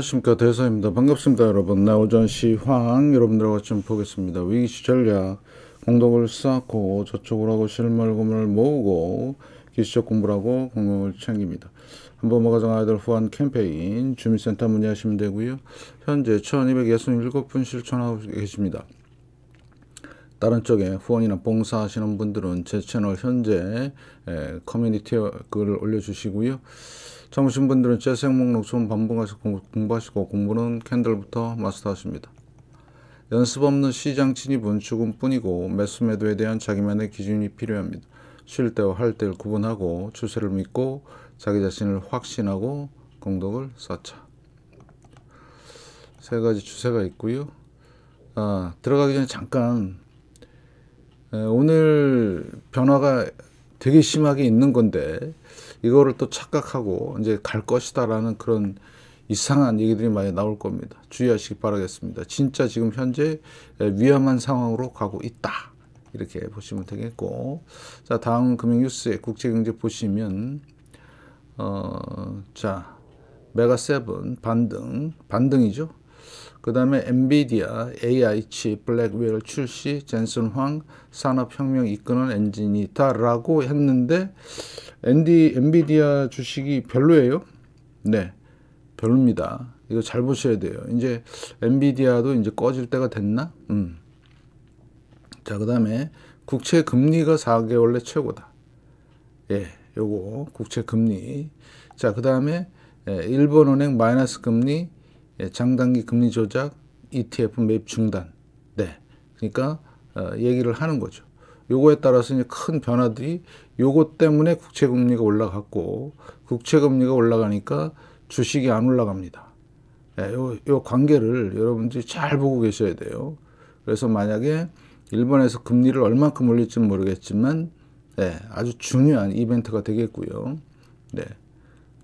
안녕하십니까 대사입니다. 반갑습니다 여러분. 나오전 시황 여러분들과 같이 보겠습니다. 위기시 전략 공덕을 쌓고 저축을 하고 실물금을 모으고 기술적 공부를 하고 공공을 챙깁니다. 한번 먹어정 아이들 후원 캠페인 주민센터 문의하시면 되고요. 현재 1267분 실천하고 계십니다. 다른 쪽에 후원이나 봉사하시는 분들은 제 채널 현재 커뮤니티 글을 올려주시고요. 참으신 분들은 재생 목록 좀 반복해서 공부하시고 공부는 캔들부터 마스터하십니다. 연습 없는 시장 진입은 죽음 뿐이고 매수 매도에 대한 자기만의 기준이 필요합니다. 쉴 때와 할 때를 구분하고 추세를 믿고 자기 자신을 확신하고 공덕을 쌓자. 세 가지 추세가 있고요. 아, 들어가기 전에 잠깐 에, 오늘 변화가 되게 심하게 있는 건데 이거를 또 착각하고 이제 갈 것이다라는 그런 이상한 얘기들이 많이 나올 겁니다. 주의하시기 바라겠습니다. 진짜 지금 현재 위험한 상황으로 가고 있다. 이렇게 보시면 되겠고 자 다음 금융뉴스의 국제경제 보시면 어자 메가세븐 반등 반등이죠 그 다음에 엔비디아, AIH, 블랙웰 출시, 젠슨 황, 산업혁명 이끄는 엔진이다라고 했는데 엔디, 엔비디아 주식이 별로예요? 네, 별로입니다. 이거 잘 보셔야 돼요. 이제 엔비디아도 이제 꺼질 때가 됐나? 음. 자, 그 다음에 국채 금리가 4개월 내 최고다. 예, 요거 국채 금리. 자, 그 다음에 예, 일본은행 마이너스 금리 예, 장단기 금리 조작, ETF 매입 중단. 네. 그러니까 어, 얘기를 하는 거죠. 요거에 따라서 이제 큰 변화들이 요거 때문에 국채 금리가 올라갔고 국채 금리가 올라가니까 주식이 안 올라갑니다. 예, 요, 요 관계를 여러분들이 잘 보고 계셔야 돼요. 그래서 만약에 일본에서 금리를 얼만큼 올릴지는 모르겠지만 네, 아주 중요한 이벤트가 되겠고요. 네.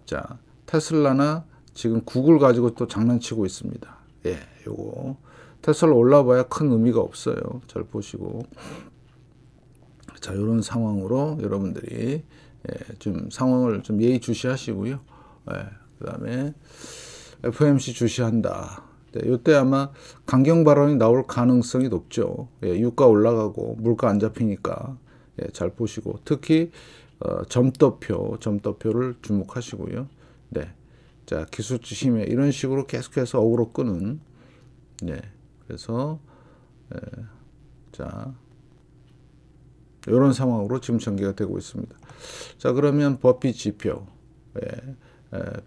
자, 테슬라나 지금 구글 가지고 또 장난치고 있습니다. 예, 요거 테슬라 올라봐야 큰 의미가 없어요. 잘 보시고 자 이런 상황으로 여러분들이 예, 좀 상황을 좀 예의주시하시고요. 예, 그다음에 f m c 주시한다. 네, 이때 아마 강경 발언이 나올 가능성이 높죠. 예, 유가 올라가고 물가 안 잡히니까 예, 잘 보시고 특히 어, 점도표 점도표를 주목하시고요. 네. 자, 기술주 심해 이런 식으로 계속해서 어그로 끄는 네. 그래서 네. 자, 이런 상황으로 지금 전개가 되고 있습니다. 자, 그러면 버피 지표 예.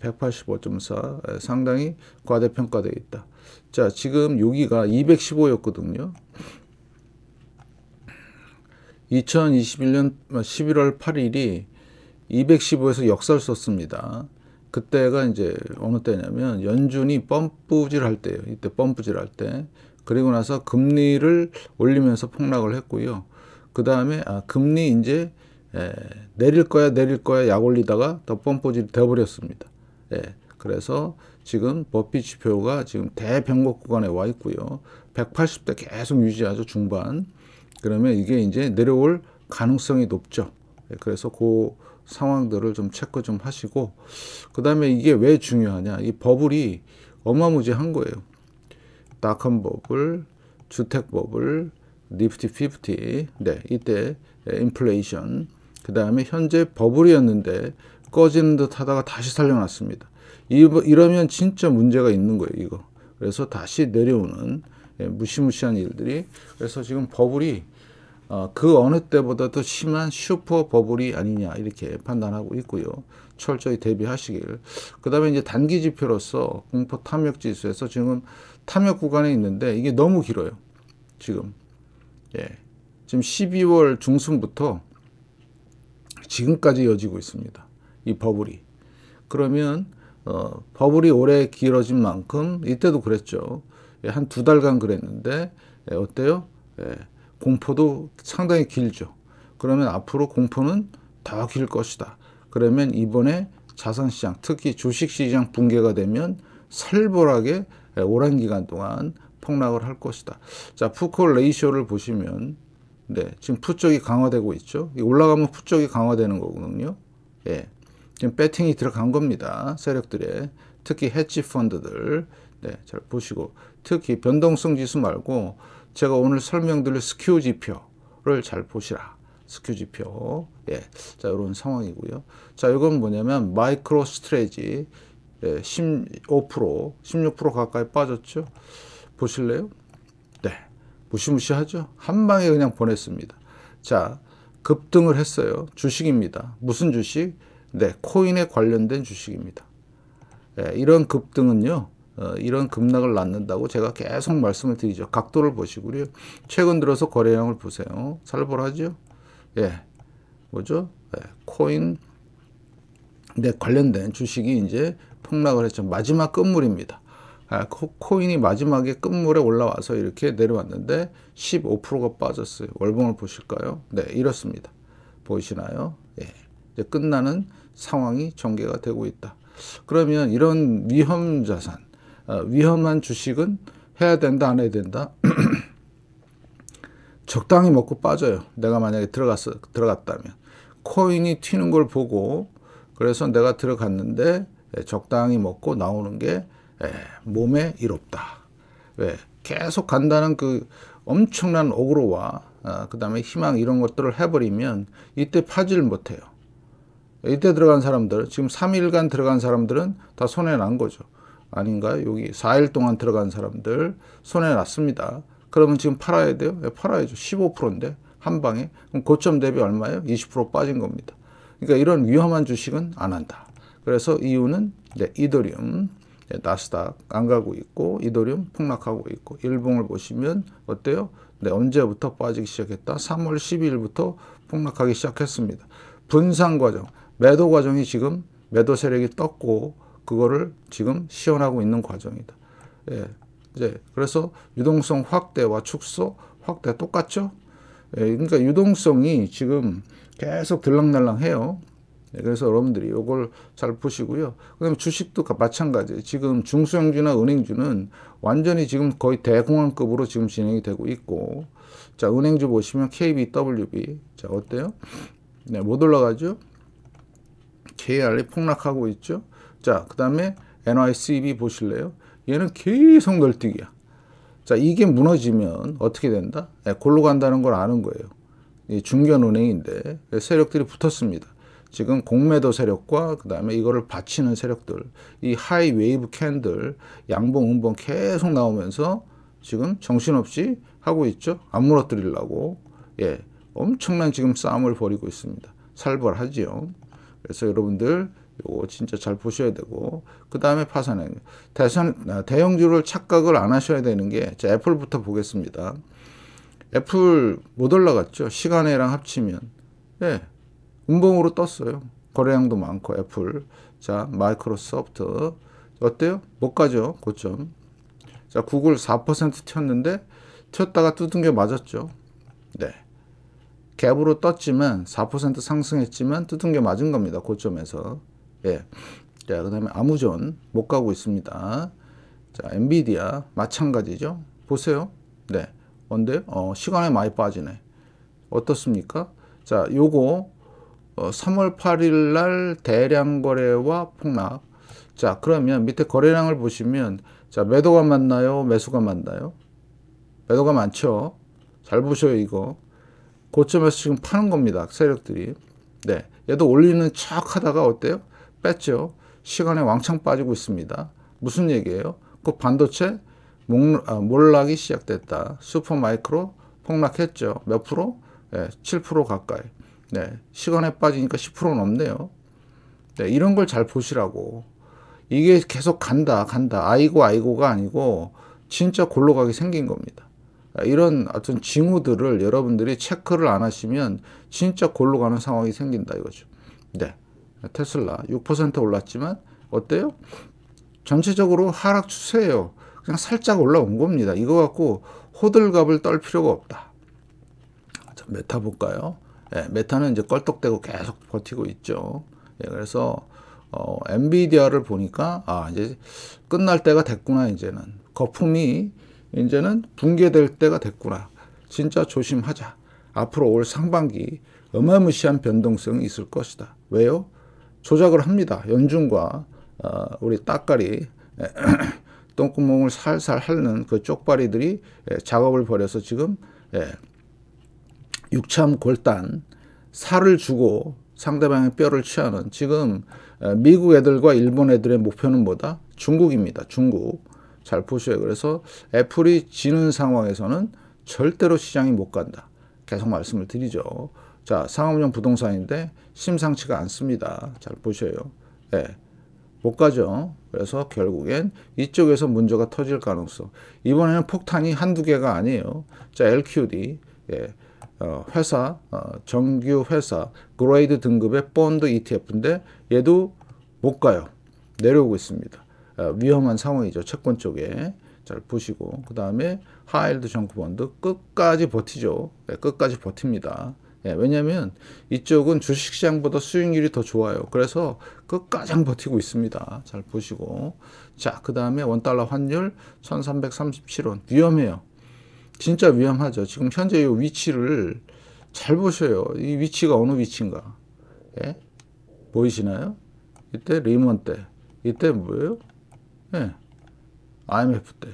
185.4 상당히 과대평가되어 있다. 자, 지금 여기가 215였거든요. 2021년 11월 8일이 215에서 역사를 썼습니다. 그때가 이제 어느 때냐면 연준이 펌프질 할 때예요. 이때 펌프질 할 때. 그리고 나서 금리를 올리면서 폭락을 했고요. 그 다음에 아, 금리 이제 예, 내릴 거야 내릴 거야 약 올리다가 더 펌프질이 돼버렸습니다. 예, 그래서 지금 버피 지표가 지금 대변곡 구간에 와 있고요. 180대 계속 유지하죠 중반. 그러면 이게 이제 내려올 가능성이 높죠. 예, 그래서 그 상황들을 좀 체크 좀 하시고 그 다음에 이게 왜 중요하냐 이 버블이 어마무지한 거예요 낙한 버블 주택 버블 리프티 50 네, 이때 인플레이션 그 다음에 현재 버블이었는데 꺼지는 듯 하다가 다시 살려놨습니다 이러면 진짜 문제가 있는 거예요 이거 그래서 다시 내려오는 예, 무시무시한 일들이 그래서 지금 버블이 어, 그 어느 때보다 더 심한 슈퍼 버블이 아니냐 이렇게 판단하고 있고요. 철저히 대비하시길. 그 다음에 이제 단기 지표로서 공포 탐욕 지수에서 지금 탐욕 구간에 있는데 이게 너무 길어요. 지금. 예. 지금 12월 중순부터 지금까지 이어지고 있습니다. 이 버블이. 그러면 어, 버블이 오래 길어진 만큼 이때도 그랬죠. 예, 한 두 달간 그랬는데 예, 어때요? 예. 공포도 상당히 길죠. 그러면 앞으로 공포는 더 길 것이다. 그러면 이번에 자산시장, 특히 주식시장 붕괴가 되면 살벌하게 오랜 기간 동안 폭락을 할 것이다. 자, 푸코 레이쇼를 보시면 네, 지금 푸 쪽이 강화되고 있죠. 올라가면 푸 쪽이 강화되는 거거든요. 예. 지금 배팅이 들어간 겁니다. 세력들의 특히 해치 펀드들. 네, 잘 보시고 특히 변동성 지수 말고 제가 오늘 설명드릴 스큐 지표를 잘 보시라. 스큐 지표. 예. 자, 이런 상황이고요. 자, 이건 뭐냐면 마이크로 스트레지 예, 15%, 16% 가까이 빠졌죠. 보실래요? 네. 무시무시하죠. 한 방에 그냥 보냈습니다. 자, 급등을 했어요. 주식입니다. 무슨 주식? 네, 코인에 관련된 주식입니다. 예, 이런 급등은요. 어, 이런 급락을 낳는다고 제가 계속 말씀을 드리죠. 각도를 보시고요. 최근 들어서 거래량을 보세요. 살벌하죠? 예. 뭐죠? 예. 코인 네, 관련된 주식이 이제 폭락을 했죠. 마지막 끝물입니다. 아, 코인이 마지막에 끝물에 올라와서 이렇게 내려왔는데 15%가 빠졌어요. 월봉을 보실까요? 네, 이렇습니다. 보이시나요? 예. 이제 끝나는 상황이 전개가 되고 있다. 그러면 이런 위험 자산, 어, 위험한 주식은 해야 된다 안 해야 된다 적당히 먹고 빠져요 내가 만약에 들어갔어 들어갔다면 코인이 튀는 걸 보고 그래서 내가 들어갔는데 예, 적당히 먹고 나오는 게 예, 몸에 이롭다 왜 예, 계속 간다는 그 엄청난 억울로와 어, 그 다음에 희망 이런 것들을 해버리면 이때 파질 못해요. 이때 들어간 사람들, 지금 3일간 들어간 사람들은 다 손해난 거죠. 아닌가? 여기 4일 동안 들어간 사람들 손해 났습니다. 그러면 지금 팔아야 돼요? 네, 팔아야죠. 15%인데 한 방에. 그럼 고점 대비 얼마예요? 20% 빠진 겁니다. 그러니까 이런 위험한 주식은 안 한다. 그래서 이유는 네, 이더리움, 네, 나스닥 안 가고 있고 이더리움 폭락하고 있고 일봉을 보시면 어때요? 네, 언제부터 빠지기 시작했다? 3월 12일부터 폭락하기 시작했습니다. 분산 과정, 매도 과정이 지금 매도 세력이 떴고 그거를 지금 시연하고 있는 과정이다. 예. 이제 그래서 유동성 확대와 축소 확대 똑같죠? 예, 그러니까 유동성이 지금 계속 들락날락해요. 예, 그래서 여러분들이 이걸 잘 보시고요. 그다음 주식도 마찬가지. 지금 중소형주나 은행주는 완전히 지금 거의 대공황급으로 지금 진행이 되고 있고, 자 은행주 보시면 KBWB 자 어때요? 네, 못 올라가죠? KR이 폭락하고 있죠. 자, 그 다음에 NYCB 보실래요? 얘는 계속 널뛰기야. 자, 이게 무너지면 어떻게 된다? 네, 골로 간다는 걸 아는 거예요. 이 중견은행인데 세력들이 붙었습니다. 지금 공매도 세력과 그 다음에 이거를 바치는 세력들 이 하이 웨이브 캔들 양봉 음봉 계속 나오면서 지금 정신없이 하고 있죠 안 무너뜨리려고 예 엄청난 지금 싸움을 벌이고 있습니다 살벌하지요 그래서 여러분들 요거 진짜 잘 보셔야 되고 그 다음에 파산액 대선 아, 대형주를 착각을 안 하셔야 되는 게 자, 애플부터 보겠습니다. 애플 못 올라갔죠. 시간에랑 합치면 예 운봉으로 떴어요. 거래량도 많고 애플 자 마이크로소프트 어때요? 못 가죠 고점 자 구글 4% 튀었는데 튀었다가 두둥겨 맞았죠. 네. 갭으로 떴지만 4% 상승했지만 두둥겨 맞은 겁니다. 고점에서. 예. 자, 그 다음에 아무존 못 가고 있습니다. 자, 엔비디아 마찬가지죠. 보세요. 네. 뭔데? 어, 시간에 많이 빠지네. 어떻습니까? 자, 요거 어, 3월 8일 날 대량 거래와 폭락. 자, 그러면 밑에 거래량을 보시면 자, 매도가 맞나요? 매수가 맞나요? 매도가 많죠. 잘 보셔요, 이거. 고점에서 지금 파는 겁니다. 세력들이. 네. 얘도 올리는 척 하다가 어때요? 뺐죠. 시간에 왕창 빠지고 있습니다. 무슨 얘기예요? 그 반도체 아, 몰락이 시작됐다. 슈퍼마이크로 폭락했죠. 몇 프로? 네, 예, 7% 가까이. 네, 시간에 빠지니까 10% 넘네요. 네, 이런 걸 잘 보시라고. 이게 계속 간다, 간다. 아이고, 아이고가 아니고 진짜 골로 가게 생긴 겁니다. 아, 이런 어떤 징후들을 여러분들이 체크를 안 하시면 진짜 골로 가는 상황이 생긴다 이거죠. 네. 테슬라 6% 올랐지만 어때요? 전체적으로 하락 추세예요. 그냥 살짝 올라온 겁니다. 이거 갖고 호들갑을 떨 필요가 없다. 자, 메타 볼까요? 예, 메타는 이제 껄떡대고 계속 버티고 있죠. 예, 그래서 어, 엔비디아를 보니까 아 이제 끝날 때가 됐구나 이제는 거품이 이제는 붕괴될 때가 됐구나. 진짜 조심하자. 앞으로 올 상반기 어마무시한 변동성이 있을 것이다. 왜요? 조작을 합니다. 연준과 어, 우리 따까리 똥구멍을 살살 핥는 그 쪽발이들이 예, 작업을 벌여서 지금 예, 육참 골단 살을 주고 상대방의 뼈를 취하는 지금 미국 애들과 일본 애들의 목표는 뭐다? 중국입니다. 중국. 잘 보셔요. 그래서 애플이 지는 상황에서는 절대로 시장이 못 간다. 계속 말씀을 드리죠. 자, 상업용 부동산인데 심상치가 않습니다. 잘 보셔요. 예. 못 가죠. 그래서 결국엔 이쪽에서 문제가 터질 가능성. 이번에는 폭탄이 한두 개가 아니에요. 자, LQD. 예. 어, 회사, 어, 정규 회사, 그레이드 등급의 본드 ETF인데 얘도 못 가요. 내려오고 있습니다. 어, 위험한 상황이죠. 채권 쪽에. 잘 보시고. 그 다음에 하일드 정크본드 끝까지 버티죠. 예, 끝까지 버팁니다. 예, 왜냐하면 이쪽은 주식시장보다 수익률이 더 좋아요. 그래서 끝가장 버티고 있습니다. 잘 보시고 자 그 다음에 원달러 환율 1337원 위험해요. 진짜 위험하죠. 지금 현재 이 위치를 잘 보셔요. 이 위치가 어느 위치인가 예? 보이시나요? 이때 리먼 때 이때 뭐예요? 예. IMF 때.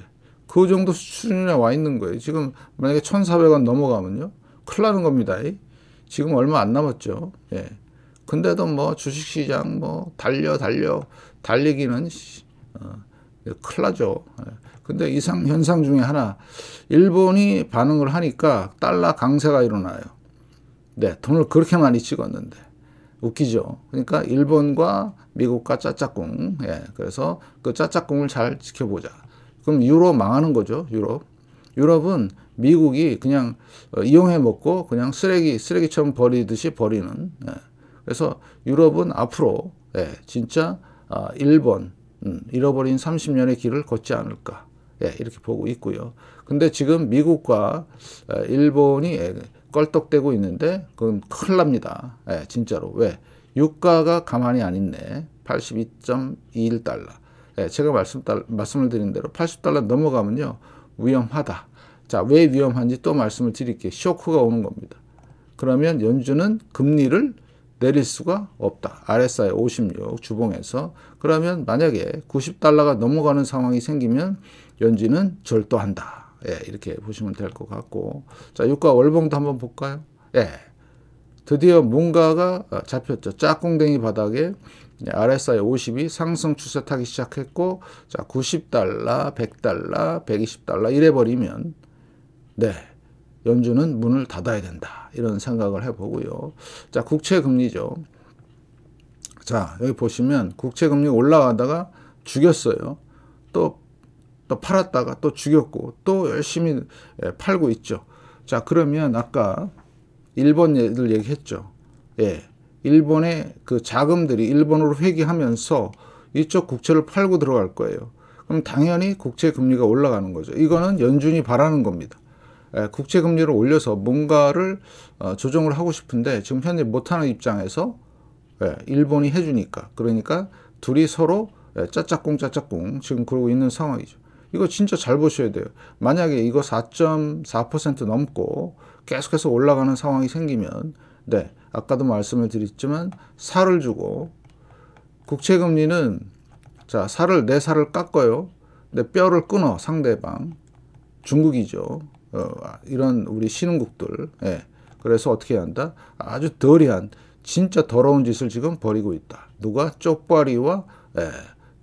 그 정도 수준에 와 있는 거예요. 지금 만약에 1,400원 넘어가면요. 큰일 나는 겁니다. 이. 지금 얼마 안 남았죠. 예. 근데도 뭐 주식시장 뭐 달려 달려 달리기는 어, 큰일 나죠. 예. 근데 이상 현상 중에 하나 일본이 반응을 하니까 달러 강세가 일어나요. 네, 돈을 그렇게 많이 찍었는데 웃기죠. 그러니까 일본과 미국과 짜짝꿍. 예. 그래서 그 짜짝꿍을 잘 지켜보자. 그럼 유럽 망하는 거죠. 유럽. 유럽은 미국이 그냥 어, 이용해 먹고 그냥 쓰레기 쓰레기처럼 버리듯이 버리는. 예. 그래서 유럽은 앞으로 예, 진짜 아, 일본 음, 잃어버린 30년의 길을 걷지 않을까 예, 이렇게 보고 있고요. 근데 지금 미국과 어, 일본이 예, 껄떡대고 있는데 그건 큰일 납니다. 예, 진짜로 왜 유가가 가만히 안 있네. 82.21달러. 예, 제가 말씀, 말씀을 드린 대로 80달러 넘어가면요 위험하다. 자, 왜 위험한지 또 말씀을 드릴게요. 쇼크가 오는 겁니다. 그러면 연준은 금리를 내릴 수가 없다. RSI 56 주봉에서. 그러면 만약에 90달러가 넘어가는 상황이 생기면 연준은 절도한다. 예, 이렇게 보시면 될 것 같고. 자, 유가 월봉도 한번 볼까요? 예. 드디어 뭔가가 아, 잡혔죠. 짝꿍댕이 바닥에 RSI 50이 상승 추세 타기 시작했고, 자, 90달러, 100달러, 120달러 이래 버리면 네. 연준은 문을 닫아야 된다. 이런 생각을 해보고요. 자, 국채금리죠. 자, 여기 보시면 국채금리 올라가다가 죽였어요. 또, 또 팔았다가 또 죽였고, 또 열심히 예, 팔고 있죠. 자, 그러면 아까 일본 얘들 얘기했죠. 예. 일본의 그 자금들이 일본으로 회귀하면서 이쪽 국채를 팔고 들어갈 거예요. 그럼 당연히 국채 금리가 올라가는 거죠. 이거는 연준이 바라는 겁니다. 국채 금리를 올려서 뭔가를 어, 조정을 하고 싶은데 지금 현재 못하는 입장에서 예, 일본이 해주니까 그러니까 둘이 서로 짜짝꿍 예, 짜짝꿍 지금 그러고 있는 상황이죠. 이거 진짜 잘 보셔야 돼요. 만약에 이거 4.4% 넘고 계속해서 올라가는 상황이 생기면 네 아까도 말씀을 드렸지만 살을 주고 국채 금리는 자 살을 내 네 살을 깎아요. 내 뼈를 끊어 상대방 중국이죠. 어, 이런 우리 신흥국들 예. 그래서 어떻게 해야 한다? 아주 더리한 진짜 더러운 짓을 지금 벌이고 있다. 누가 쪽발이와 예,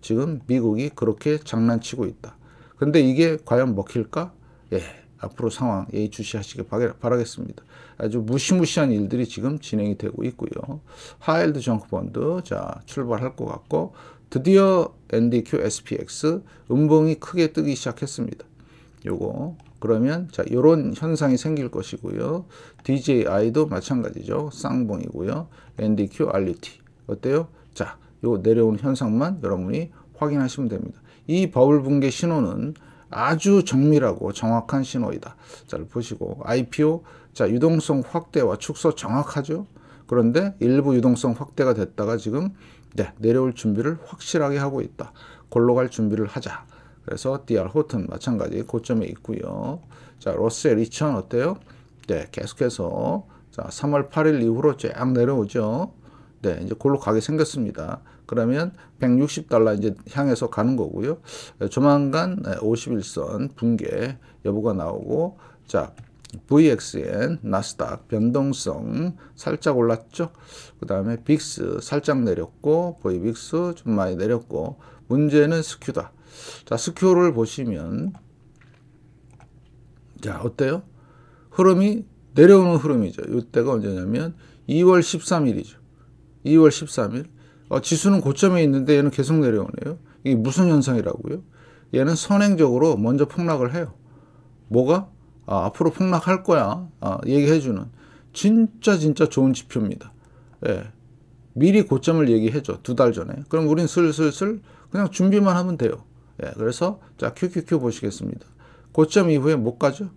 지금 미국이 그렇게 장난치고 있다. 근데 이게 과연 먹힐까? 예, 앞으로 상황 예의주시하시길 바라겠습니다. 아주 무시무시한 일들이 지금 진행이 되고 있고요. 하일드 정크펀드 자 출발할 것 같고 드디어 NDQ SPX 음봉이 크게 뜨기 시작했습니다. 요거 그러면 자 이런 현상이 생길 것이고요. DJI도 마찬가지죠. 쌍봉이고요. NDQ, RT 어때요? 자, 요 내려온 현상만 여러분이 확인하시면 됩니다. 이 버블 붕괴 신호는 아주 정밀하고 정확한 신호이다. 잘 보시고 IPO 자 유동성 확대와 축소 정확하죠. 그런데 일부 유동성 확대가 됐다가 지금 네, 내려올 준비를 확실하게 하고 있다. 골로 갈 준비를 하자. 그래서 DR 호튼 마찬가지 고점에 있고요. 자, 로셀 2 0 0 어때요? 네, 계속해서 자, 3월 8일 이후로 쫙 내려오죠. 네, 이제 골로 가게 생겼습니다. 그러면 160달러 이제 향해서 가는 거고요. 네, 조만간 51선 붕괴 여부가 나오고 자, VXN, 나스닥 변동성 살짝 올랐죠. 그 다음에 빅스 살짝 내렸고, v 빅스좀 많이 내렸고, 문제는 스큐다. 자, 스큐어를 보시면 자, 어때요? 흐름이 내려오는 흐름이죠. 이때가 언제냐면 2월 13일이죠. 2월 13일. 어, 지수는 고점에 있는데 얘는 계속 내려오네요. 이게 무슨 현상이라고요? 얘는 선행적으로 먼저 폭락을 해요. 뭐가? 아, 앞으로 폭락할 거야. 아, 얘기해주는. 진짜 진짜 좋은 지표입니다. 예. 미리 고점을 얘기해줘. 두 달 전에. 그럼 우린 슬슬슬 그냥 준비만 하면 돼요. 예, 그래서 자 QQQ 보시겠습니다. 고점 이후에 못 가죠.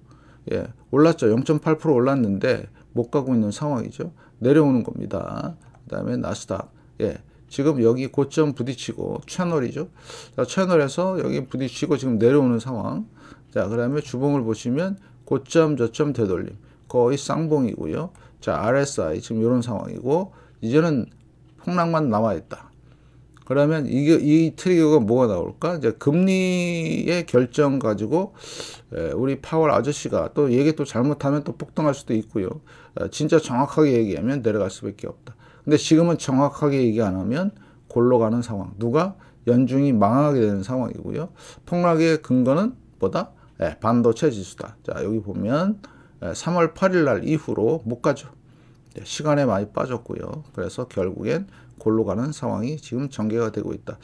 예, 올랐죠. 0.8% 올랐는데 못 가고 있는 상황이죠. 내려오는 겁니다. 그 다음에 나스닥. 예, 지금 여기 고점 부딪히고 채널이죠. 자, 채널에서 여기 부딪히고 지금 내려오는 상황. 자, 그 다음에 주봉을 보시면 고점, 저점 되돌림. 거의 쌍봉이고요. 자, RSI 지금 이런 상황이고 이제는 폭락만 남아있다. 그러면 이, 이 트리거가 뭐가 나올까? 이제 금리의 결정 가지고 우리 파월 아저씨가 또 얘기 또 잘못하면 또 폭등할 수도 있고요. 진짜 정확하게 얘기하면 내려갈 수밖에 없다. 근데 지금은 정확하게 얘기 안 하면 골로 가는 상황. 누가 연중이 망하게 되는 상황이고요. 폭락의 근거는 뭐다? 예, 반도체 지수다. 자 여기 보면 3월 8일 날 이후로 못 가죠. 예, 시간에 많이 빠졌고요. 그래서 결국엔 골로 가는 상황이 지금 전개가 되고 있다.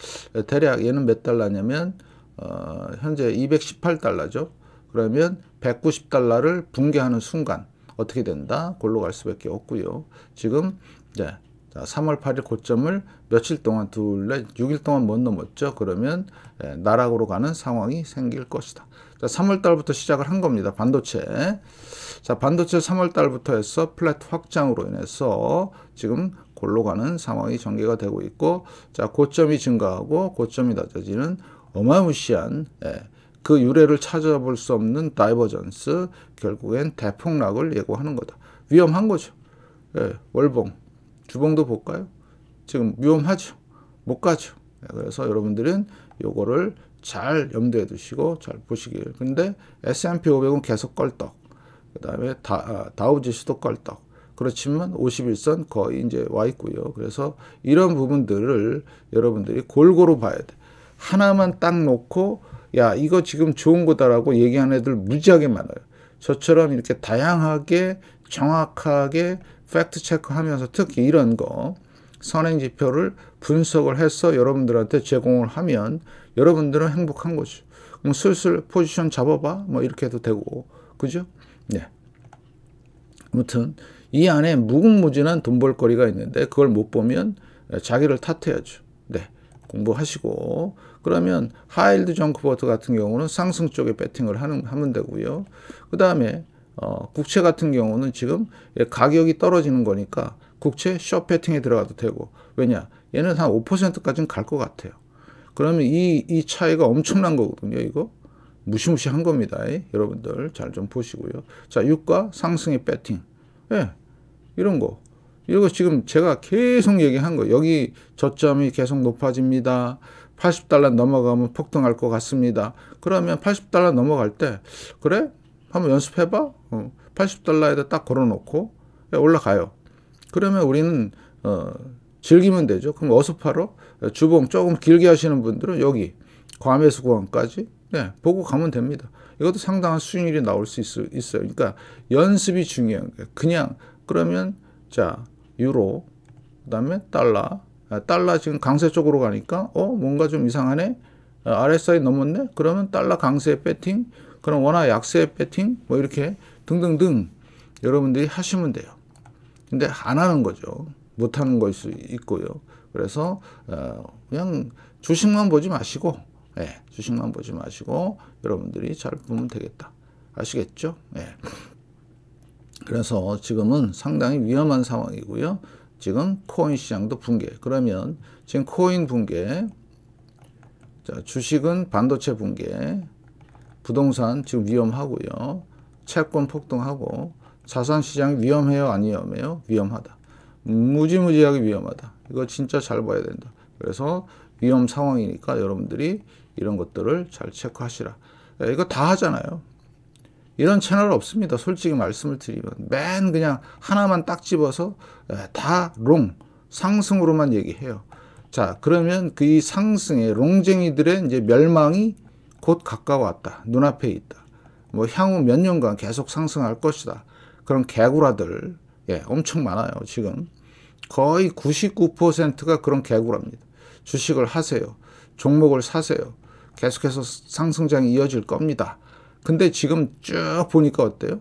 대략 얘는 몇 달러냐면 어, 현재 218달러죠. 그러면 190달러를 붕괴하는 순간 어떻게 된다? 골로 갈 수밖에 없고요. 지금 네, 3월 8일 고점을 며칠 동안 둘레 6일 동안 못 넘었죠. 그러면 예, 나락으로 가는 상황이 생길 것이다. 자, 3월 달부터 시작을 한 겁니다. 반도체. 자, 반도체 3월 달부터 해서 플랫 확장으로 인해서 지금 골로 가는 상황이 전개가 되고 있고 자 고점이 증가하고 고점이 낮아지는 어마무시한 예, 그 유래를 찾아볼 수 없는 다이버전스 결국엔 대폭락을 예고하는 거다. 위험한 거죠. 예, 월봉, 주봉도 볼까요? 지금 위험하죠. 못 가죠. 예, 그래서 여러분들은 요거를 잘 염두에 두시고 잘 보시길. 근데 S&P 500은 계속 껄떡. 그 다음에 아, 다우지수도 껄떡. 그렇지만 51선 거의 이제 와 있고요. 그래서 이런 부분들을 여러분들이 골고루 봐야 돼. 하나만 딱 놓고 야 이거 지금 좋은 거다라고 얘기하는 애들 무지하게 많아요. 저처럼 이렇게 다양하게 정확하게 팩트 체크하면서 특히 이런 거 선행 지표를 분석을 해서 여러분들한테 제공을 하면 여러분들은 행복한 거죠. 그럼 슬슬 포지션 잡아봐 뭐 이렇게 해도 되고 그죠? 네. 아무튼 이 안에 무궁무진한 돈 벌거리가 있는데 그걸 못 보면 자기를 탓해야죠. 네. 공부하시고 그러면 하일드 정크버트 같은 경우는 상승 쪽에 배팅을 하는, 하면 되고요. 그 다음에 어, 국채 같은 경우는 지금 예, 가격이 떨어지는 거니까 국채 숏 배팅에 들어가도 되고 왜냐 얘는 한 5%까지는 갈 것 같아요. 그러면 이, 이 차이가 엄청난 거거든요. 이거 무시무시한 겁니다. 여러분들 잘 좀 보시고요. 자, 유가 상승의 배팅. 예, 이런 거. 이거 지금 제가 계속 얘기한 거. 여기 저점이 계속 높아집니다. 80달러 넘어가면 폭등할 것 같습니다. 그러면 80달러 넘어갈 때, 그래? 한번 연습해봐? 80달러에다 어, 딱 걸어놓고 올라가요. 그러면 우리는, 어, 즐기면 되죠. 그럼 어서 파로 주봉 조금 길게 하시는 분들은 여기 과매수구간까지 네, 보고 가면 됩니다. 이것도 상당한 수익률이 나올 수 있, 어요 그러니까 연습이 중요한 거예요. 그냥 그러면 자 유로 그 다음에 달러 아, 달러 지금 강세 쪽으로 가니까 어 뭔가 좀 이상하네 아, RSI 넘었네 그러면 달러 강세 배팅 그럼 원화 약세 배팅 뭐 이렇게 등등등 여러분들이 하시면 돼요 근데 안 하는 거죠 못 하는 걸 수 있고요 그래서 어, 그냥 주식만 보지 마시고 예, 주식만 보지 마시고 여러분들이 잘 보면 되겠다 아시겠죠 예. 그래서 지금은 상당히 위험한 상황이고요. 지금 코인 시장도 붕괴. 그러면 지금 코인 붕괴, 자, 주식은 반도체 붕괴, 부동산 지금 위험하고요. 채권 폭등하고 자산 시장 위험해요, 안위요 위험하다. 무지무지하게 위험하다. 이거 진짜 잘 봐야 된다. 그래서 위험 상황이니까 여러분들이 이런 것들을 잘 체크하시라. 예, 이거 다 하잖아요. 이런 채널 없습니다. 솔직히 말씀을 드리면. 맨 그냥 하나만 딱 집어서 예, 다 롱, 상승으로만 얘기해요. 자, 그러면 그 이 상승의 롱쟁이들의 이제 멸망이 곧가까워왔다 눈앞에 있다. 뭐 향후 몇 년간 계속 상승할 것이다. 그런 개구라들, 예, 엄청 많아요, 지금. 거의 99%가 그런 개구랍니다. 주식을 하세요. 종목을 사세요. 계속해서 상승장이 이어질 겁니다. 근데 지금 쭉 보니까 어때요?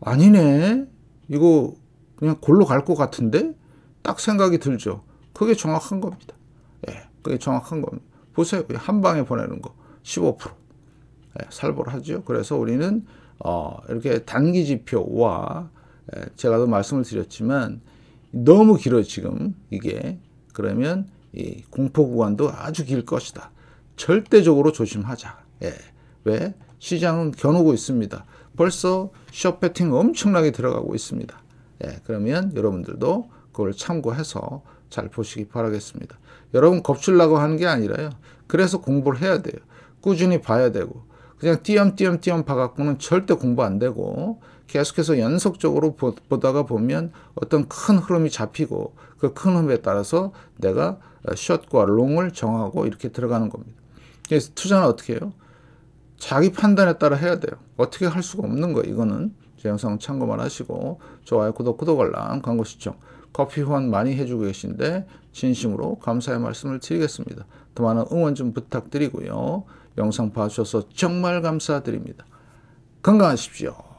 아니네. 이거 그냥 골로 갈 것 같은데? 딱 생각이 들죠. 그게 정확한 겁니다. 예, 그게 정확한 겁니다. 보세요. 한 방에 보내는 거. 15%. 예, 살벌하죠. 그래서 우리는, 어, 이렇게 단기 지표와, 예, 제가도 말씀을 드렸지만, 너무 길어, 지금. 이게. 그러면, 이 공포 구간도 아주 길 것이다. 절대적으로 조심하자. 예. 왜? 시장은 겨누고 있습니다. 벌써 쇼패팅 엄청나게 들어가고 있습니다. 예, 그러면 여러분들도 그걸 참고해서 잘 보시기 바라겠습니다. 여러분 겁출라고 하는 게 아니라요. 그래서 공부를 해야 돼요. 꾸준히 봐야 되고 그냥 띄엄띄엄띄엄 봐갖고는 절대 공부 안 되고 계속해서 연속적으로 보, 보다가 보면 어떤 큰 흐름이 잡히고 그 큰 흐름에 따라서 내가 어, 숏과 롱을 정하고 이렇게 들어가는 겁니다. 그래서 투자는 어떻게 해요? 자기 판단에 따라 해야 돼요. 어떻게 할 수가 없는 거예요. 이거는 제 영상 참고만 하시고 좋아요, 구독, 구독 알람, 광고 시청, 커피 후원 많이 해주고 계신데 진심으로 감사의 말씀을 드리겠습니다. 더 많은 응원 좀 부탁드리고요. 영상 봐주셔서 정말 감사드립니다. 건강하십시오.